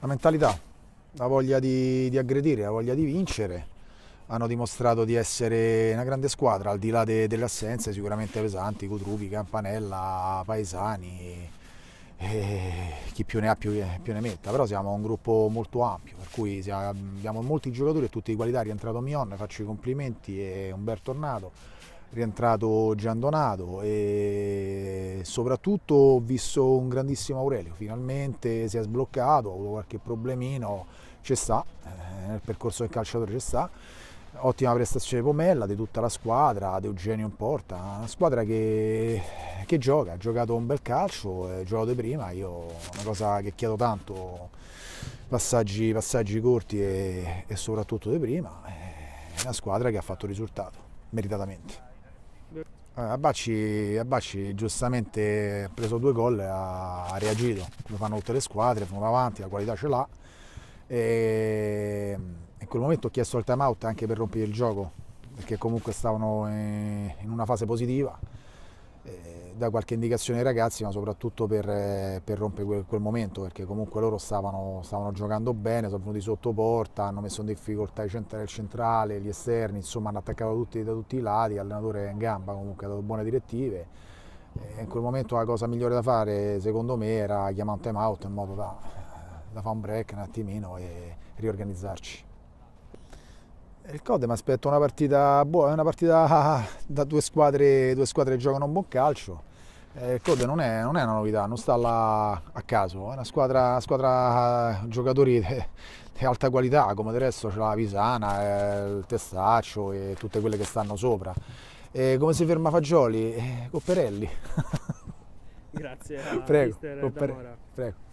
La mentalità, la voglia di, di aggredire, la voglia di vincere. Hanno dimostrato di essere una grande squadra, al di là de, delle assenze sicuramente pesanti, Cutrupi, Campanella, Paesani, e chi più ne ha più, più, ne metta, però siamo un gruppo molto ampio, per cui abbiamo molti giocatori e tutti di qualità, è rientrato Mion, faccio i complimenti e un bel tornato rientrato Giandonato e soprattutto ho visto un grandissimo Aurelio, finalmente si è sbloccato, ha avuto qualche problemino, ci sta, eh, nel percorso del calciatore ci sta. Ottima prestazione di Pomella, di tutta la squadra, di Eugenio in porta, una squadra che, che gioca, ha giocato un bel calcio, ha eh, giocato di prima, io una cosa che chiedo tanto, passaggi, passaggi corti e, e soprattutto di prima, eh, è una squadra che ha fatto risultato, meritatamente. Allora, eh, Abacci, giustamente ha preso due gol e ha, ha reagito, come fanno tutte le squadre, fanno avanti, la qualità ce l'ha. E in quel momento ho chiesto il time out anche per rompere il gioco, perché comunque stavano in una fase positiva eh, da qualche indicazione ai ragazzi, ma soprattutto per, eh, per rompere quel, quel, momento, perché comunque loro stavano, stavano, giocando bene, sono venuti sotto porta, hanno messo in difficoltà il centrale, il centrale gli esterni, insomma hanno attaccato tutti, da tutti i lati, l'allenatore è in gamba comunque ha dato buone direttive. Eh, in quel momento la cosa migliore da fare secondo me era chiamare un time out in modo da, da fare un break un attimino e riorganizzarci. Il Code mi aspetto una partita buona, una partita da due squadre, due squadre che giocano un buon calcio. Eh, il Code non è, non è una novità, non sta là a caso, è una squadra, una squadra eh, giocatori di alta qualità, come del resto c'è la Pisana, eh, il Testaccio e tutte quelle che stanno sopra. E come si ferma Fagioli? Copperelli. Grazie a Prego, Mister Copper... Prego.